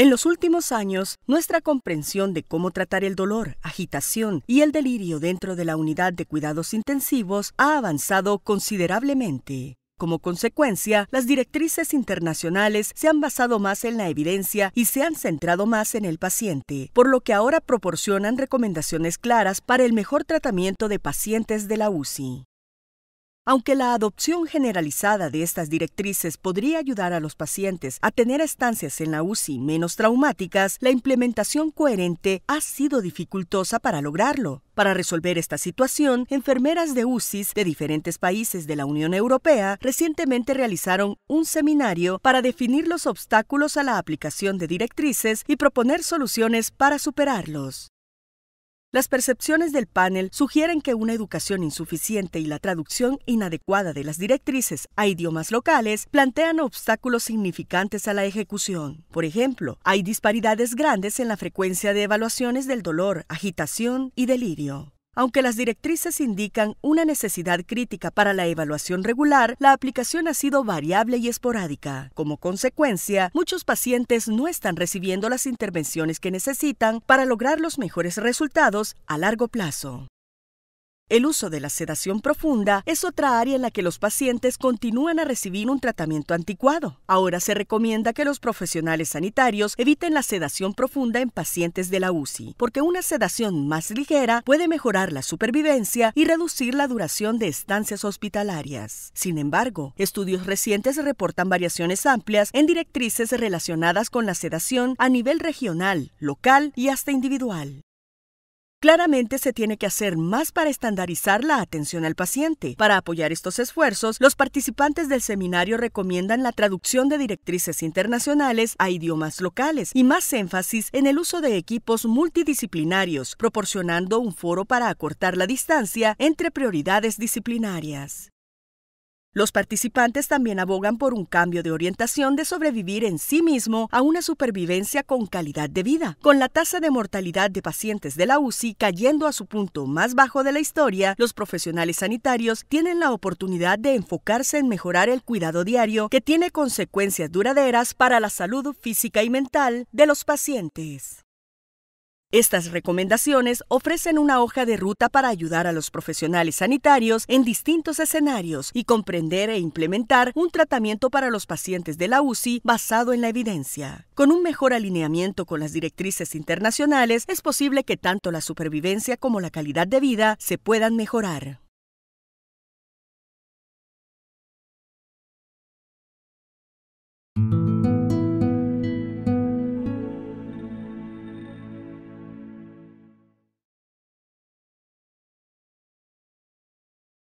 En los últimos años, nuestra comprensión de cómo tratar el dolor, agitación y el delirio dentro de la unidad de cuidados intensivos ha avanzado considerablemente. Como consecuencia, las directrices internacionales se han basado más en la evidencia y se han centrado más en el paciente, por lo que ahora proporcionan recomendaciones claras para el mejor tratamiento de pacientes de la UCI. Aunque la adopción generalizada de estas directrices podría ayudar a los pacientes a tener estancias en la UCI menos traumáticas, la implementación coherente ha sido dificultosa para lograrlo. Para resolver esta situación, enfermeras de UCIs de diferentes países de la Unión Europea recientemente realizaron un seminario para definir los obstáculos a la aplicación de directrices y proponer soluciones para superarlos. Las percepciones del panel sugieren que una educación insuficiente y la traducción inadecuada de las directrices a idiomas locales plantean obstáculos significantes a la ejecución. Por ejemplo, hay disparidades grandes en la frecuencia de evaluaciones del dolor, agitación y delirio. Aunque las directrices indican una necesidad crítica para la evaluación regular, la aplicación ha sido variable y esporádica. Como consecuencia, muchos pacientes no están recibiendo las intervenciones que necesitan para lograr los mejores resultados a largo plazo. El uso de la sedación profunda es otra área en la que los pacientes continúan a recibir un tratamiento anticuado. Ahora se recomienda que los profesionales sanitarios eviten la sedación profunda en pacientes de la UCI, porque una sedación más ligera puede mejorar la supervivencia y reducir la duración de estancias hospitalarias. Sin embargo, estudios recientes reportan variaciones amplias en directrices relacionadas con la sedación a nivel regional, local y hasta individual. Claramente se tiene que hacer más para estandarizar la atención al paciente. Para apoyar estos esfuerzos, los participantes del seminario recomiendan la traducción de directrices internacionales a idiomas locales y más énfasis en el uso de equipos multidisciplinarios, proporcionando un foro para acortar la distancia entre prioridades disciplinarias. Los participantes también abogan por un cambio de orientación de sobrevivir en sí mismo a una supervivencia con calidad de vida. Con la tasa de mortalidad de pacientes de la UCI cayendo a su punto más bajo de la historia, los profesionales sanitarios tienen la oportunidad de enfocarse en mejorar el cuidado diario que tiene consecuencias duraderas para la salud física y mental de los pacientes. Estas recomendaciones ofrecen una hoja de ruta para ayudar a los profesionales sanitarios en distintos escenarios y comprender e implementar un tratamiento para los pacientes de la UCI basado en la evidencia. Con un mejor alineamiento con las directrices internacionales es posible que tanto la supervivencia como la calidad de vida se puedan mejorar.